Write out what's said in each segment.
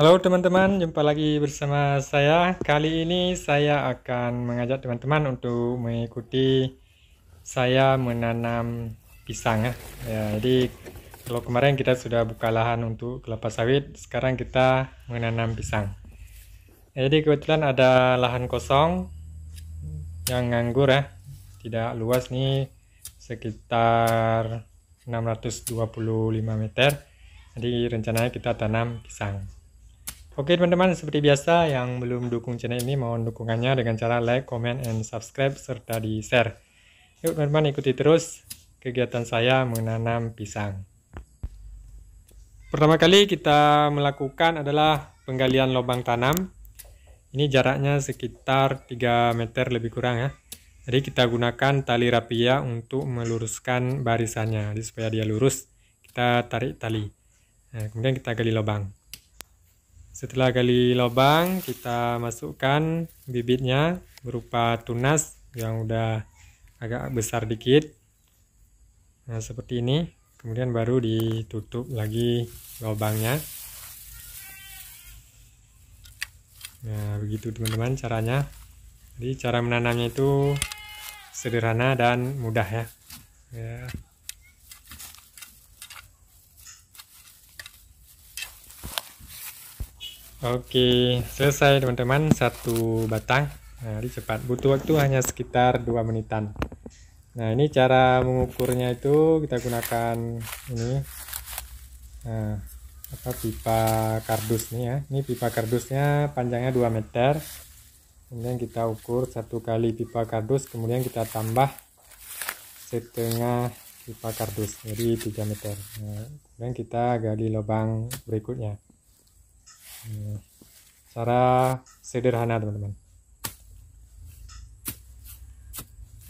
Halo teman-teman, jumpa lagi bersama saya. Kali ini saya akan mengajak teman-teman untuk mengikuti saya menanam pisang ya. ya jadi kalau kemarin kita sudah buka lahan untuk kelapa sawit, sekarang kita menanam pisang. Ya, jadi kebetulan ada lahan kosong yang nganggur ya. Tidak luas nih sekitar 625 meter. Jadi rencananya kita tanam pisang. Oke teman-teman, seperti biasa yang belum dukung channel ini mohon dukungannya dengan cara like, comment, and subscribe, serta di-share. Yuk teman-teman ikuti terus kegiatan saya menanam pisang. Pertama kali kita melakukan adalah penggalian lubang tanam. Ini jaraknya sekitar 3 meter lebih kurang ya. Jadi kita gunakan tali rapia untuk meluruskan barisannya, jadi supaya dia lurus kita tarik tali. Nah, kemudian kita gali lubang. Setelah gali lubang, kita masukkan bibitnya berupa tunas yang udah agak besar dikit. Nah, seperti ini. Kemudian baru ditutup lagi lubangnya. Nah, begitu teman-teman caranya. Jadi cara menanamnya itu sederhana dan mudah ya. Ya. Oke, selesai teman-teman satu batang. Nah, ini cepat. Butuh waktu hanya sekitar 2 menitan. Nah, ini cara mengukurnya itu kita gunakan ini. Nah, apa pipa kardus nih ya. Ini pipa kardusnya panjangnya 2 meter. Kemudian kita ukur satu kali pipa kardus, kemudian kita tambah setengah pipa kardus. Jadi 3 meter. Nah, kemudian kita gali lubang berikutnya. Hmm. cara sederhana teman-teman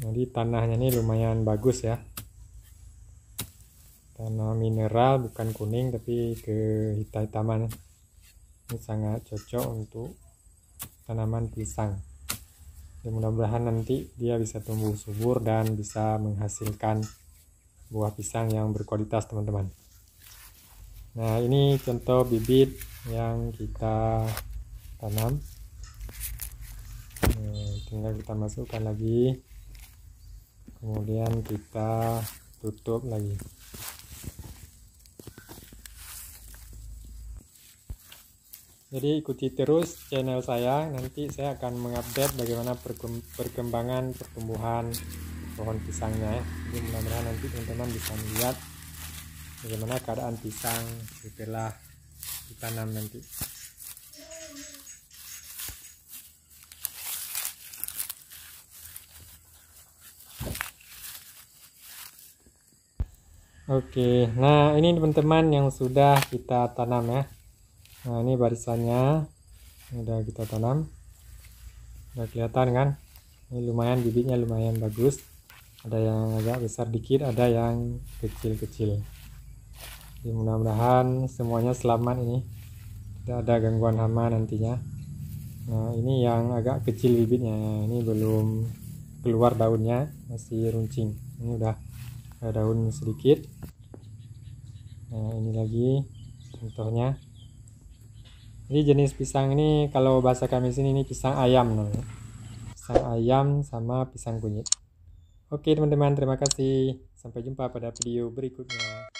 jadi tanahnya ini lumayan bagus ya tanah mineral bukan kuning tapi ke hitam-hitaman ini sangat cocok untuk tanaman pisang ya mudah-mudahan nanti dia bisa tumbuh subur dan bisa menghasilkan buah pisang yang berkualitas teman-teman nah ini contoh bibit yang kita tanam tinggal kita masukkan lagi kemudian kita tutup lagi jadi ikuti terus channel saya nanti saya akan mengupdate bagaimana perkembangan pertumbuhan pohon pisangnya ya. jadi mudah-mudahan nanti teman-teman bisa melihat bagaimana keadaan pisang setelah ditanam nanti Oke, nah ini teman-teman yang sudah kita tanam ya. Nah ini barisannya udah kita tanam, udah kelihatan kan? Ini lumayan bibitnya lumayan bagus. Ada yang agak besar dikit, ada yang kecil-kecil jadi mudah-mudahan semuanya selamat ini tidak ada gangguan hama nantinya nah ini yang agak kecil bibitnya ini belum keluar daunnya masih runcing ini udah daun sedikit nah ini lagi contohnya jadi jenis pisang ini kalau bahasa kami sini ini pisang ayam namanya pisang ayam sama pisang kunyit oke teman-teman terima kasih sampai jumpa pada video berikutnya